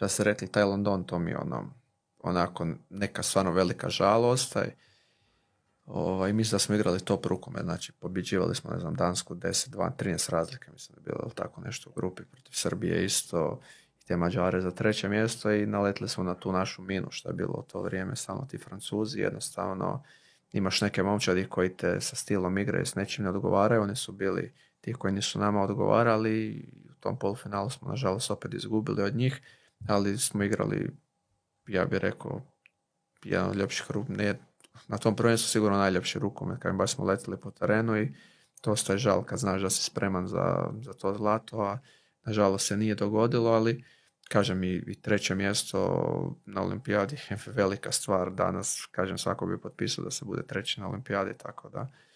šta ste rekli, taj London, to mi je ono, onako neka stvarno velika žalost. I ovaj, mislim da smo igrali top rukome, znači pobjeđivali smo, ne znam, Dansku 10, 2 13 razlike, mislim da je bilo tako nešto u grupi protiv Srbije isto, i te Mađare za treće mjesto i naletli smo na tu našu minu, što je bilo u to vrijeme, samo ti Francuzi, jednostavno imaš neke momčadi koji te sa stilom igre i s nečim ne odgovaraju, oni su bili ti koji nisu nama odgovarali u tom polufinalu smo nažalost opet izgubili od njih ali smo igrali, ja bih rekao, jedan od ljepših na tom prvenstvu sigurno najljepši rukomet, kad baš smo letili po terenu i to je žal kad znaš da si spreman za, za to zlato, a nažalost se nije dogodilo, ali kažem i, i treće mjesto na olimpijadi je velika stvar danas, kažem svako bi potpisao da se bude treći na olimpijadi, tako da